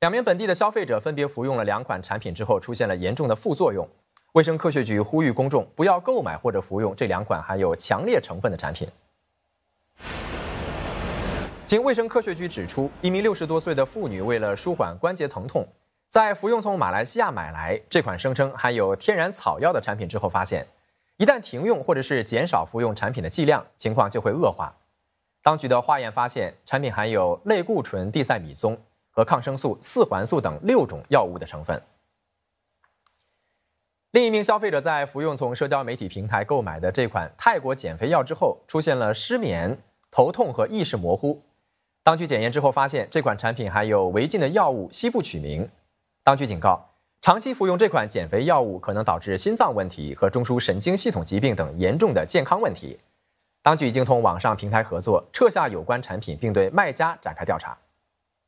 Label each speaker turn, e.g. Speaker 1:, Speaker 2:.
Speaker 1: 两名本地的消费者分别服用了两款产品之后，出现了严重的副作用。卫生科学局呼吁公众不要购买或者服用这两款含有强烈成分的产品。经卫生科学局指出，一名六十多岁的妇女为了舒缓关节疼痛，在服用从马来西亚买来这款声称含有天然草药的产品之后，发现一旦停用或者是减少服用产品的剂量，情况就会恶化。当局的化验发现，产品含有类固醇地塞米松。和抗生素四环素等六种药物的成分。另一名消费者在服用从社交媒体平台购买的这款泰国减肥药之后，出现了失眠、头痛和意识模糊。当局检验之后发现，这款产品含有违禁的药物西布曲明。当局警告，长期服用这款减肥药物可能导致心脏问题和中枢神经系统疾病等严重的健康问题。当局已经同网上平台合作，撤下有关产品，并对卖家展开调查。